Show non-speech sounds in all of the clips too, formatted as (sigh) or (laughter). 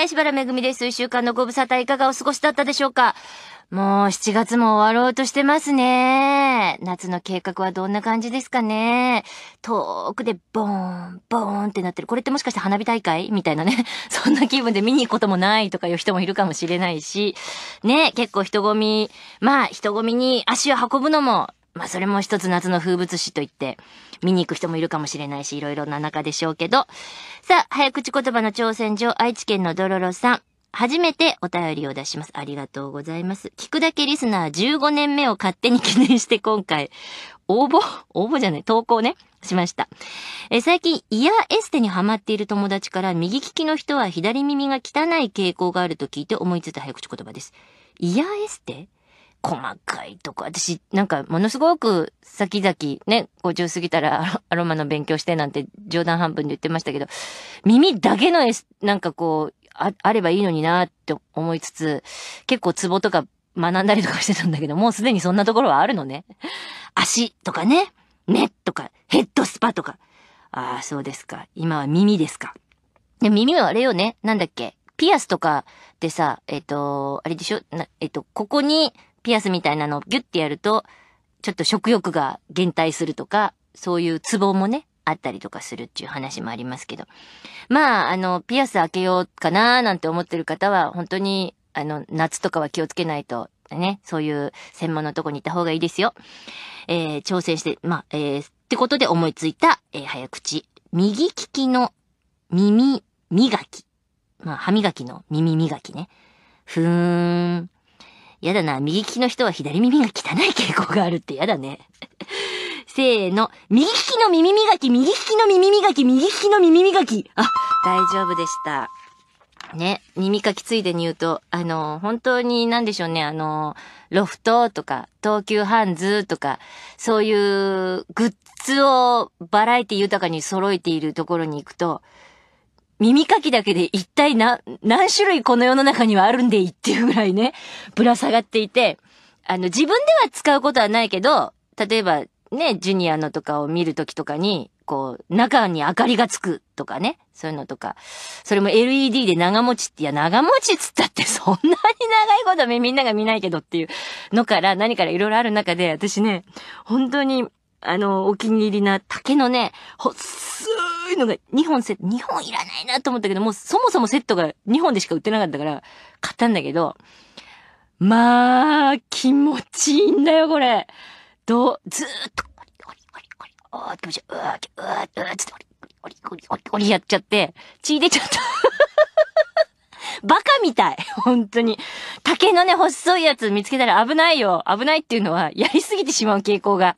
林原めぐみです。一週間のご無沙汰いかがお過ごしだったでしょうかもう7月も終わろうとしてますね。夏の計画はどんな感じですかね。遠くでボーン、ボーンってなってる。これってもしかして花火大会みたいなね。(laughs) そんな気分で見に行くこともないとかいう人もいるかもしれないし。ね、結構人混み、まあ人混みに足を運ぶのもまあそれも一つ夏の風物詩といって、見に行く人もいるかもしれないし、いろいろな中でしょうけど。さあ、早口言葉の挑戦状、愛知県のドロロさん。初めてお便りを出します。ありがとうございます。聞くだけリスナー15年目を勝手に記念して今回、応募応募じゃない投稿ね。しました。え最近、イヤーエステにハマっている友達から、右利きの人は左耳が汚い傾向があると聞いて思いついた早口言葉です。イヤーエステ細かいとこ。私、なんか、ものすごく、先々、ね、50過ぎたら (laughs) アロマの勉強してなんて冗談半分で言ってましたけど、耳だけの、なんかこう、あ、あればいいのになって思いつつ、結構ツボとか学んだりとかしてたんだけど、もうすでにそんなところはあるのね。足とかね、目とか、ヘッドスパとか。ああ、そうですか。今は耳ですか。で、耳はあれよね。なんだっけ。ピアスとかでさ、えっ、ー、と、あれでしょえっ、ー、と、ここに、ピアスみたいなのをギュッてやると、ちょっと食欲が減退するとか、そういうツボもね、あったりとかするっていう話もありますけど。まあ、あの、ピアス開けようかなーなんて思ってる方は、本当に、あの、夏とかは気をつけないと、ね、そういう専門のとこに行った方がいいですよ。えー、挑戦して、まあ、えー、ってことで思いついた、えー、早口。右利きの耳磨き。まあ、歯磨きの耳磨きね。ふーん。やだな、右利きの人は左耳が汚い傾向があるってやだね。(laughs) せーの、右利きの耳磨き、右利きの耳磨き、右利きの耳磨き。あ、大丈夫でした。ね、耳かきついでに言うと、あの、本当に何でしょうね、あの、ロフトとか、東急ハンズとか、そういうグッズをバラエティ豊かに揃えているところに行くと、耳かきだけで一体な、何種類この世の中にはあるんでいいっていうぐらいね、ぶら下がっていて、あの、自分では使うことはないけど、例えばね、ジュニアのとかを見るときとかに、こう、中に明かりがつくとかね、そういうのとか、それも LED で長持ちって、いや、長持ちっつったってそんなに長いことみんなが見ないけどっていうのから、何からいろいろある中で、私ね、本当にあの、お気に入りな竹のね、細いのが2本セット、2本いらないなと思ったけど、もうそもそもセットが2本でしか売ってなかったから、買ったんだけど、まあ、気持ちいいんだよ、これ。どう、ずーっと、おりおりおり、おー、気持ちいい、うー、うー、うー、つって、おり、おり、おり、おり、おりやっちゃって、血出ちゃった。(laughs) バカみたい。本当に。竹のね、細いやつ見つけたら危ないよ。危ないっていうのは、やりすぎてしまう傾向が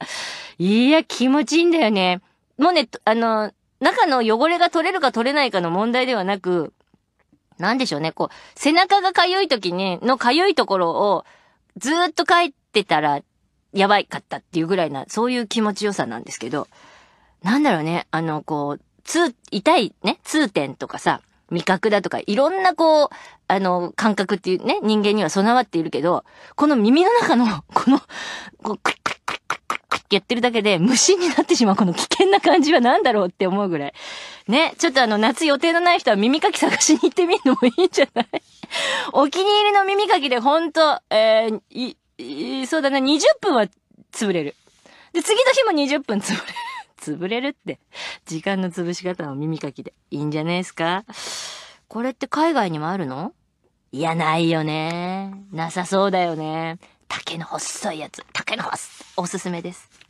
いや、気持ちいいんだよね。もうね、あの、中の汚れが取れるか取れないかの問題ではなく、なんでしょうね、こう、背中が痒い時に、の痒いところを、ずーっと書いてたら、やばいかったっていうぐらいな、そういう気持ちよさなんですけど、なんだろうね、あの、こう、痛いね、痛点とかさ、味覚だとか、いろんなこう、あの、感覚っていうね、人間には備わっているけど、この耳の中の、この、こう、言ってるだけで無心になってしまうこの危険な感じは何だろうって思うぐらい。ね、ちょっとあの夏予定のない人は耳かき探しに行ってみるのもいいんじゃない (laughs) お気に入りの耳かきでほんと、えー、い、い、そうだな、20分は潰れる。で、次の日も20分潰れる。(laughs) 潰れるって。時間の潰し方の耳かきで。いいんじゃないですかこれって海外にもあるのいや、ないよね。なさそうだよね。竹の細いやつ。竹の細、おすすめです。